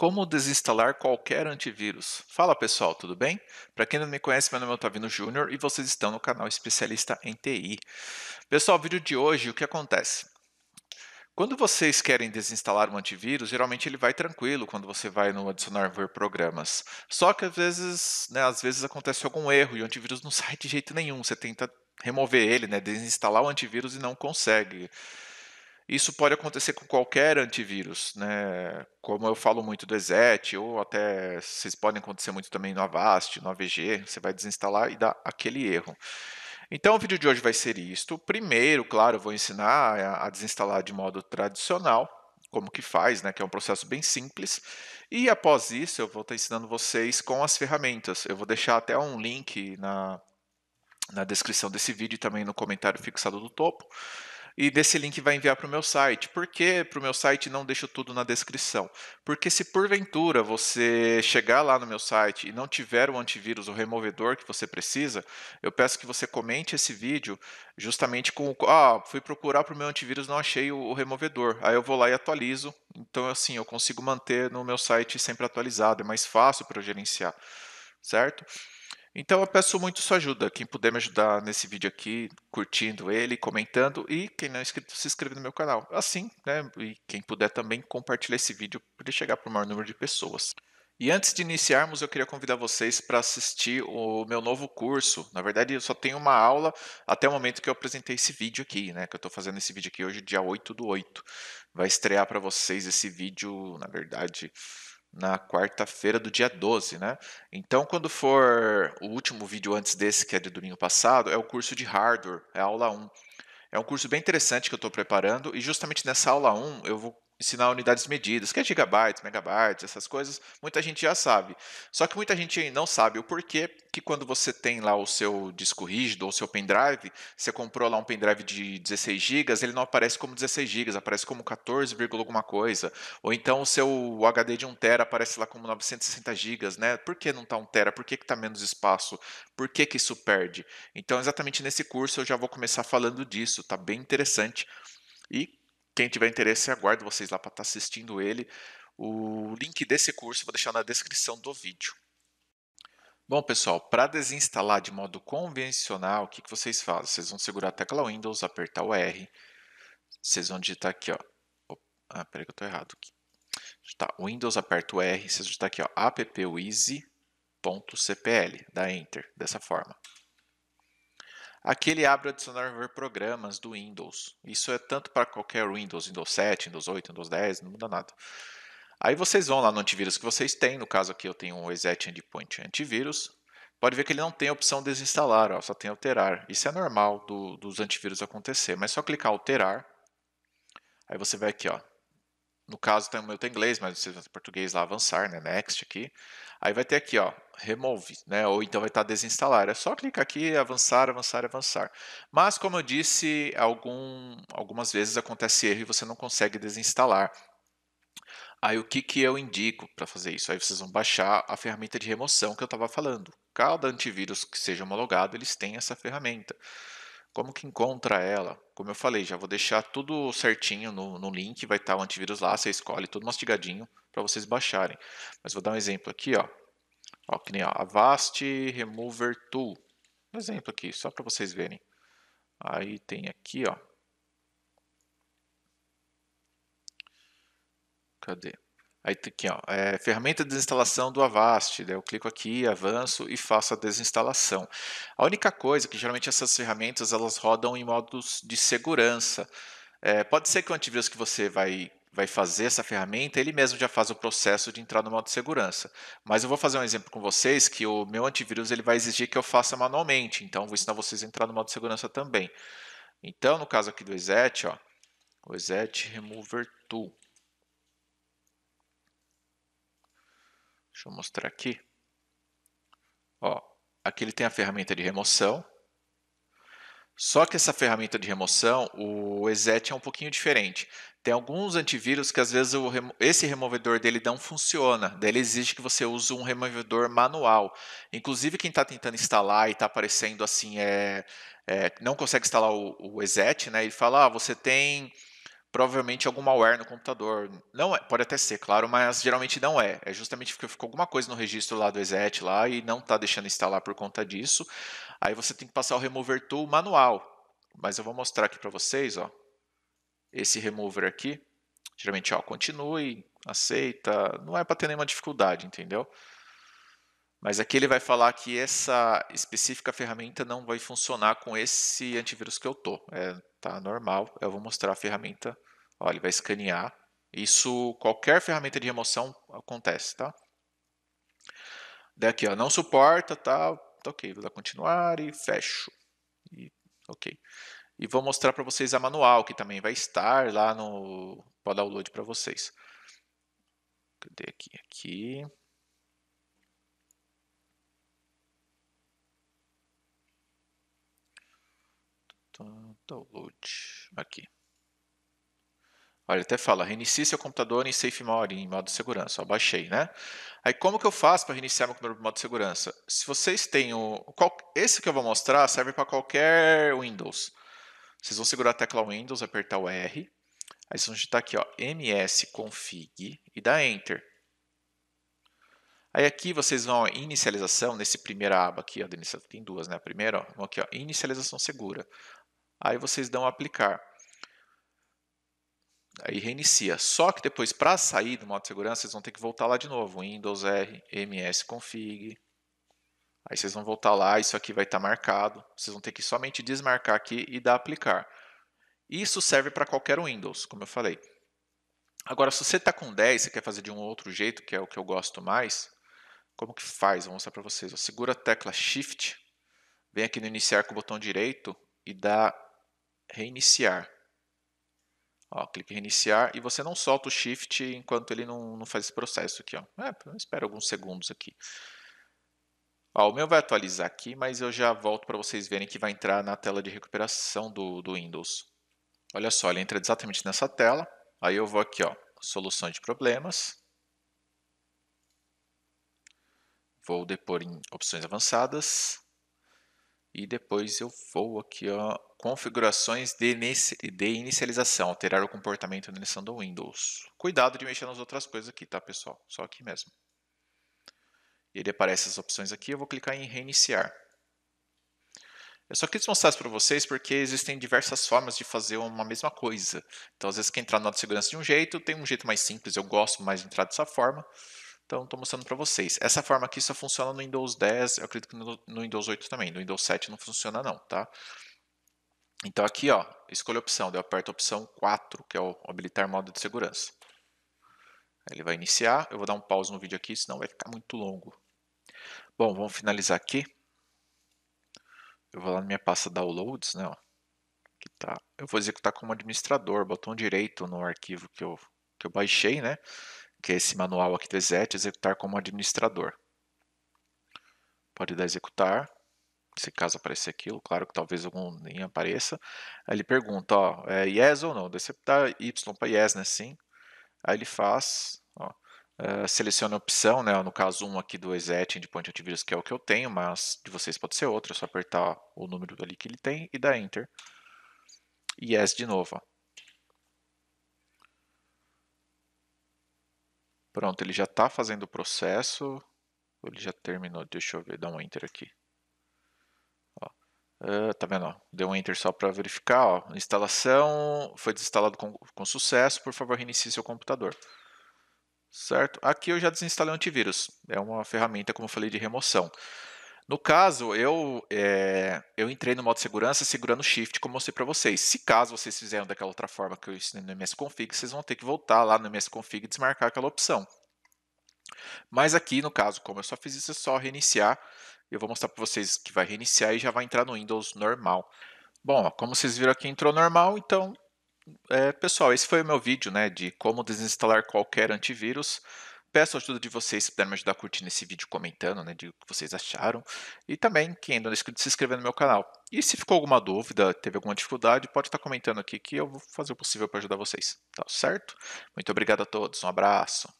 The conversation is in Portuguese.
Como desinstalar qualquer antivírus? Fala pessoal, tudo bem? Para quem não me conhece, meu nome é Otavino Júnior e vocês estão no canal Especialista em TI. Pessoal, vídeo de hoje, o que acontece? Quando vocês querem desinstalar um antivírus, geralmente ele vai tranquilo quando você vai no adicionar ver programas. Só que às vezes, né, às vezes acontece algum erro e o antivírus não sai de jeito nenhum. Você tenta remover ele, né, desinstalar o antivírus e não consegue. Isso pode acontecer com qualquer antivírus, né? Como eu falo muito do EZET, ou até vocês podem acontecer muito também no Avast, no AVG, você vai desinstalar e dá aquele erro. Então o vídeo de hoje vai ser isto. Primeiro, claro, eu vou ensinar a desinstalar de modo tradicional, como que faz, né, que é um processo bem simples. E após isso, eu vou estar ensinando vocês com as ferramentas. Eu vou deixar até um link na, na descrição desse vídeo e também no comentário fixado do topo e desse link vai enviar para o meu site. Por que para o meu site não deixo tudo na descrição? Porque se porventura você chegar lá no meu site e não tiver o antivírus, o removedor que você precisa, eu peço que você comente esse vídeo justamente com, o ah, fui procurar para o meu antivírus, não achei o, o removedor. Aí eu vou lá e atualizo. Então assim, eu consigo manter no meu site sempre atualizado, é mais fácil para eu gerenciar, certo? Então eu peço muito sua ajuda. Quem puder me ajudar nesse vídeo aqui, curtindo ele, comentando e quem não é inscrito, se inscreve no meu canal. Assim, né? E quem puder também compartilhar esse vídeo para ele chegar para o maior número de pessoas. E antes de iniciarmos, eu queria convidar vocês para assistir o meu novo curso. Na verdade, eu só tenho uma aula até o momento que eu apresentei esse vídeo aqui, né? Que eu estou fazendo esse vídeo aqui hoje, dia 8 do 8. Vai estrear para vocês esse vídeo, na verdade, na quarta-feira do dia 12, né? Então, quando for o último vídeo antes desse, que é de domingo passado, é o curso de hardware, é a aula 1. É um curso bem interessante que eu estou preparando e justamente nessa aula 1 eu vou ensinar unidades medidas, que é gigabytes, megabytes, essas coisas, muita gente já sabe. Só que muita gente não sabe o porquê que quando você tem lá o seu disco rígido ou o seu pendrive, você comprou lá um pendrive de 16 GB, ele não aparece como 16 GB, aparece como 14, alguma coisa. Ou então o seu HD de 1 TB aparece lá como 960 GB, né? Por que não está 1 TB? Por que está menos espaço? Por que, que isso perde? Então, exatamente nesse curso eu já vou começar falando disso, tá bem interessante. E quem tiver interesse, aguardo vocês lá para estar tá assistindo ele. O link desse curso eu vou deixar na descrição do vídeo. Bom, pessoal, para desinstalar de modo convencional, o que, que vocês fazem? Vocês vão segurar a tecla Windows, apertar o R, vocês vão digitar aqui, ó. Ah, peraí que eu estou errado aqui. Tá, Windows, aperta o R, vocês vão digitar aqui, ó, appwizy.cpl, dá Enter, dessa forma. Aqui ele abre o adicionar ver programas do Windows. Isso é tanto para qualquer Windows, Windows 7, Windows 8, Windows 10, não muda nada. Aí vocês vão lá no antivírus que vocês têm, no caso aqui eu tenho o um Exet Endpoint Antivírus, pode ver que ele não tem a opção desinstalar, ó, só tem alterar. Isso é normal do, dos antivírus acontecer, mas é só clicar alterar, aí você vai aqui, ó, no caso, tem, eu tenho inglês, mas você tem português lá, avançar, né? Next aqui. Aí vai ter aqui, ó, remove, né? Ou então vai estar desinstalar. É só clicar aqui, avançar, avançar, avançar. Mas, como eu disse, algum, algumas vezes acontece erro e você não consegue desinstalar. Aí o que, que eu indico para fazer isso? Aí vocês vão baixar a ferramenta de remoção que eu estava falando. Cada antivírus que seja homologado, eles têm essa ferramenta. Como que encontra ela? Como eu falei, já vou deixar tudo certinho no, no link, vai estar tá o antivírus lá, você escolhe tudo mastigadinho para vocês baixarem. Mas vou dar um exemplo aqui, ó. Ó, que nem ó, Avast Remover Tool. Um exemplo aqui, só para vocês verem. Aí tem aqui, ó. Cadê? Aí tá aqui, ó, é, ferramenta de desinstalação do Avast. Né, eu clico aqui, avanço e faço a desinstalação. A única coisa é que geralmente essas ferramentas elas rodam em modos de segurança. É, pode ser que o antivírus que você vai vai fazer essa ferramenta, ele mesmo já faz o processo de entrar no modo de segurança. Mas eu vou fazer um exemplo com vocês que o meu antivírus ele vai exigir que eu faça manualmente, então vou ensinar vocês a entrar no modo de segurança também. Então, no caso aqui do Exet, ó, o Exet Remover Tool. Deixa eu mostrar aqui. Ó, aqui ele tem a ferramenta de remoção. Só que essa ferramenta de remoção, o Exet é um pouquinho diferente. Tem alguns antivírus que às vezes remo esse removedor dele não funciona. Daí ele exige que você use um removedor manual. Inclusive quem está tentando instalar e está aparecendo assim, é, é, não consegue instalar o, o Exet, né? Ele fala, ah, você tem provavelmente algum malware no computador. Não é, pode até ser, claro, mas geralmente não é. É justamente porque ficou alguma coisa no registro lá do ESET lá e não está deixando instalar por conta disso. Aí você tem que passar o remover tool manual. Mas eu vou mostrar aqui para vocês, ó. Esse remover aqui, geralmente, ó, continue, aceita, não é para ter nenhuma dificuldade, entendeu? Mas aqui ele vai falar que essa específica ferramenta não vai funcionar com esse antivírus que eu tô. É, tá? normal. Eu vou mostrar a ferramenta, ó, ele vai escanear. Isso, qualquer ferramenta de remoção acontece, tá? Daqui, ó, não suporta, tá? tá? Ok, vou dar continuar e fecho. E, ok. E vou mostrar para vocês a manual, que também vai estar lá no para download para vocês. Cadê aqui? Aqui. Download. Aqui. Olha, até fala, reinicie seu computador em Safe Mode, em modo segurança. Ó, baixei, né? Aí como que eu faço para reiniciar meu computador em modo de segurança? Se vocês têm o... Qual, esse que eu vou mostrar serve para qualquer Windows. Vocês vão segurar a tecla Windows, apertar o R. Aí vocês vão digitar aqui, ó, msconfig e dar Enter. Aí aqui vocês vão inicialização, nesse primeira aba aqui, ó, tem duas, né? A primeira, ó, aqui, ó, inicialização segura aí vocês dão aplicar. Aí reinicia. Só que depois, para sair do modo de segurança, vocês vão ter que voltar lá de novo. Windows R, MS config. Aí vocês vão voltar lá, isso aqui vai estar tá marcado. Vocês vão ter que somente desmarcar aqui e dar aplicar. Isso serve para qualquer Windows, como eu falei. Agora, se você está com 10 e quer fazer de um outro jeito, que é o que eu gosto mais, como que faz? Vou mostrar para vocês. Segura a tecla Shift, vem aqui no iniciar com o botão direito e dá reiniciar. Ó, clique em reiniciar e você não solta o shift enquanto ele não, não faz esse processo aqui. Ó. É, espera alguns segundos aqui. Ó, o meu vai atualizar aqui, mas eu já volto para vocês verem que vai entrar na tela de recuperação do, do Windows. Olha só, ele entra exatamente nessa tela. Aí eu vou aqui, ó, solução de problemas. Vou depor em opções avançadas. E depois eu vou aqui, ó, configurações de, inicialização, alterar o comportamento da iniciação do Windows. Cuidado de mexer nas outras coisas aqui, tá pessoal? Só aqui mesmo. Ele aparece as opções aqui, eu vou clicar em reiniciar. Eu só quis mostrar isso para vocês porque existem diversas formas de fazer uma mesma coisa. Então, às vezes, quem entrar na de segurança de um jeito, tem um jeito mais simples, eu gosto mais de entrar dessa forma. Então, estou mostrando para vocês. Essa forma aqui só funciona no Windows 10, eu acredito que no, no Windows 8 também. No Windows 7 não funciona não, tá? Então aqui, ó, escolha a opção, eu aperto a opção 4, que é o habilitar modo de segurança. Ele vai iniciar, eu vou dar um pause no vídeo aqui, senão vai ficar muito longo. Bom, vamos finalizar aqui. Eu vou lá na minha pasta downloads, né, ó, que tá, eu vou executar como administrador, botão direito no arquivo que eu, que eu baixei, né, que é esse manual aqui do ESET, executar como administrador. Pode dar executar se caso aparecer aquilo, claro que talvez algum nem apareça. Aí ele pergunta, ó, é yes ou não? Deixa eu dá Y para yes, né? Sim. Aí ele faz, ó, uh, seleciona a opção, né? No caso, um aqui do exet endpoint antivírus, que é o que eu tenho, mas de vocês pode ser outro, é só apertar o número ali que ele tem e dar enter. Yes de novo, ó. Pronto, ele já está fazendo o processo, ele já terminou, deixa eu ver, dar um enter aqui. Uh, tá vendo? Ó, deu um enter só para verificar. Ó. Instalação foi desinstalado com, com sucesso. Por favor, reinicie seu computador. Certo? Aqui eu já desinstalei o antivírus. É uma ferramenta, como eu falei, de remoção. No caso, eu, é, eu entrei no modo segurança segurando Shift, como eu mostrei para vocês. Se caso vocês fizeram daquela outra forma que eu ensinei no MSConfig, vocês vão ter que voltar lá no MSConfig e desmarcar aquela opção. Mas aqui, no caso, como eu só fiz isso, é só reiniciar eu vou mostrar para vocês que vai reiniciar e já vai entrar no Windows normal. Bom, como vocês viram aqui, entrou normal, então... É, pessoal, esse foi o meu vídeo né, de como desinstalar qualquer antivírus. Peço a ajuda de vocês se puderem me ajudar curtindo esse vídeo, comentando, né, de o que vocês acharam. E também, quem ainda não é inscrito, se inscrever no meu canal. E se ficou alguma dúvida, teve alguma dificuldade, pode estar comentando aqui que eu vou fazer o possível para ajudar vocês. Tá certo? Muito obrigado a todos, um abraço.